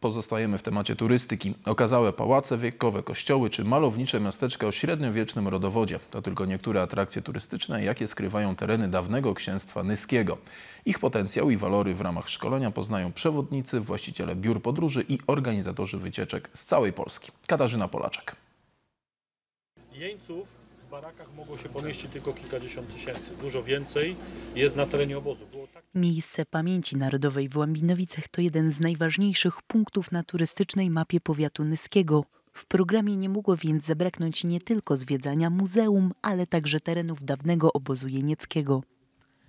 Pozostajemy w temacie turystyki. Okazałe pałace, wiekowe kościoły czy malownicze miasteczka o średniowiecznym rodowodzie to tylko niektóre atrakcje turystyczne, jakie skrywają tereny dawnego księstwa nyskiego. Ich potencjał i walory w ramach szkolenia poznają przewodnicy, właściciele biur podróży i organizatorzy wycieczek z całej Polski. Katarzyna Polaczek. Jeńców w barakach mogło się pomieścić tylko kilkadziesiąt tysięcy. Dużo więcej jest na terenie obozu. Tak... Miejsce Pamięci Narodowej w Łambinowicach to jeden z najważniejszych punktów na turystycznej mapie powiatu nyskiego. W programie nie mogło więc zabraknąć nie tylko zwiedzania muzeum, ale także terenów dawnego obozu jenieckiego.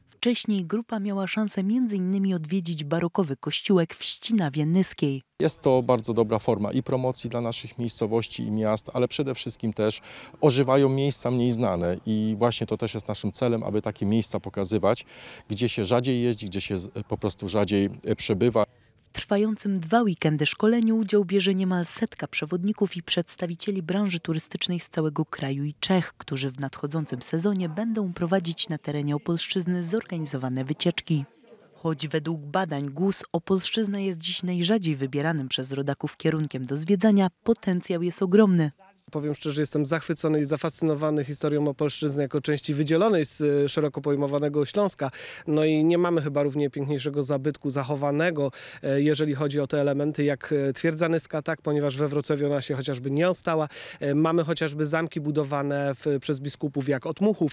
Wcześniej grupa miała szansę m.in. odwiedzić barokowy kościółek w Ścinawie Nyskiej. Jest to bardzo dobra forma i promocji dla naszych miejscowości i miast, ale przede wszystkim też ożywają miejsca mniej znane i właśnie to też jest naszym celem, aby takie miejsca pokazywać, gdzie się rzadziej jeździ, gdzie się po prostu rzadziej e, przebywa trwającym dwa weekendy szkoleniu udział bierze niemal setka przewodników i przedstawicieli branży turystycznej z całego kraju i Czech, którzy w nadchodzącym sezonie będą prowadzić na terenie Opolszczyzny zorganizowane wycieczki. Choć według badań GUS Opolszczyzna jest dziś najrzadziej wybieranym przez rodaków kierunkiem do zwiedzania, potencjał jest ogromny. Powiem szczerze, jestem zachwycony i zafascynowany historią Opolszczyzny jako części wydzielonej z e, szeroko pojmowanego Śląska. No i nie mamy chyba równie piękniejszego zabytku zachowanego, e, jeżeli chodzi o te elementy, jak e, twierdza Nyska, tak, ponieważ we Wrocławiu ona się chociażby nie ostała. Mamy chociażby zamki budowane w, przez biskupów jak Otmuchów,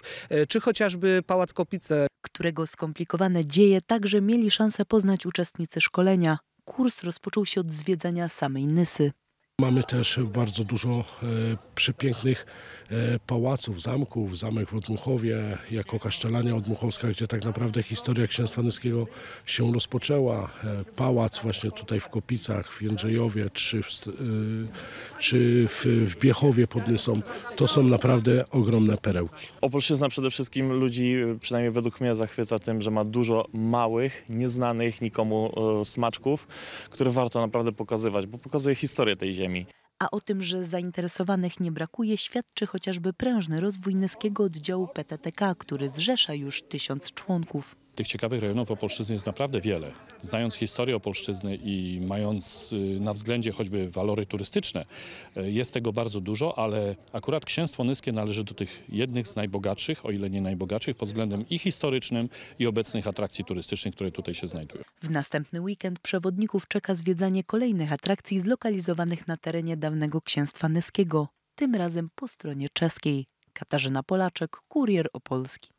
czy chociażby Pałac Kopice. Którego skomplikowane dzieje także mieli szansę poznać uczestnicy szkolenia. Kurs rozpoczął się od zwiedzania samej Nysy. Mamy też bardzo dużo e, przepięknych e, pałaców, zamków, zamek w Odmuchowie, jako Kaszczelania Odmuchowska, gdzie tak naprawdę historia księstwa nyskiego się rozpoczęła. E, pałac właśnie tutaj w Kopicach, w Jędrzejowie, czy w, e, czy w, w Biechowie pod Nysą, to są naprawdę ogromne perełki. Opolszczyzna przede wszystkim ludzi, e, przynajmniej według mnie, zachwyca tym, że ma dużo małych, nieznanych nikomu e, smaczków, które warto naprawdę pokazywać, bo pokazuje historię tej ziemi ziemi. A o tym, że zainteresowanych nie brakuje, świadczy chociażby prężny rozwój Neskiego Oddziału PTTK, który zrzesza już tysiąc członków. Tych ciekawych rejonów Opolszczyzny jest naprawdę wiele. Znając historię Opolszczyzny i mając y, na względzie choćby walory turystyczne, y, jest tego bardzo dużo, ale akurat Księstwo Nyskie należy do tych jednych z najbogatszych, o ile nie najbogatszych, pod względem i historycznym, i obecnych atrakcji turystycznych, które tutaj się znajdują. W następny weekend przewodników czeka zwiedzanie kolejnych atrakcji zlokalizowanych na terenie dawnego Księstwa Nyskiego, tym razem po stronie czeskiej. Katarzyna Polaczek, Kurier Opolski.